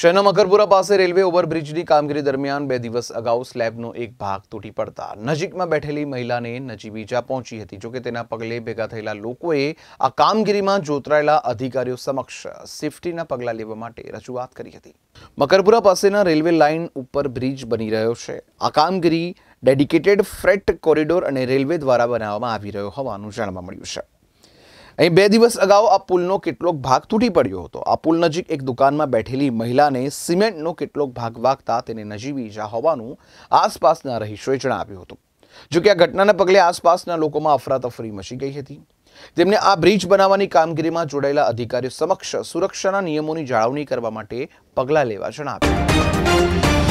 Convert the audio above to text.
શહેરના મકરપુરા પાસે રેલવે ઓવરબ્રિજની કામગીરી દરમિયાન બે દિવસ અગાઉ સ્લેબનો એક ભાગ તૂટી પડતા નજીકમાં બેઠેલી મહિલાને નજીવી ઇજા પહોંચી હતી જોકે તેના પગલે ભેગા થયેલા લોકોએ આ કામગીરીમાં જોતરાયેલા અધિકારીઓ સમક્ષ સેફટીના પગલાં લેવા માટે રજૂઆત કરી હતી મકરપુરા પાસેના રેલવે લાઇન ઉપર બ્રિજ બની રહ્યો છે આ કામગીરી ડેડિકેટેડ ફ્રેટ કોરિડોર અને રેલવે દ્વારા બનાવવામાં આવી રહ્યો હોવાનું જાણવા મળ્યું છે અહીં બે દિવસ અગાઉ આ પુલનો કેટલોક ભાગ તૂટી પડ્યો હતો આ પુલ નજીક એક દુકાનમાં બેઠેલી મહિલાને સિમેન્ટનો કેટલોક ભાગ વાગતા તેને નજીવી ઈજા હોવાનું આસપાસના રહીશોએ જણાવ્યું હતું જોકે આ ઘટનાને પગલે આસપાસના લોકોમાં અફરાતફરી મચી ગઈ હતી તેમણે આ બ્રિજ બનાવવાની કામગીરીમાં જોડાયેલા અધિકારીઓ સમક્ષ સુરક્ષાના નિયમોની જાળવણી કરવા માટે પગલાં લેવા જણાવ્યું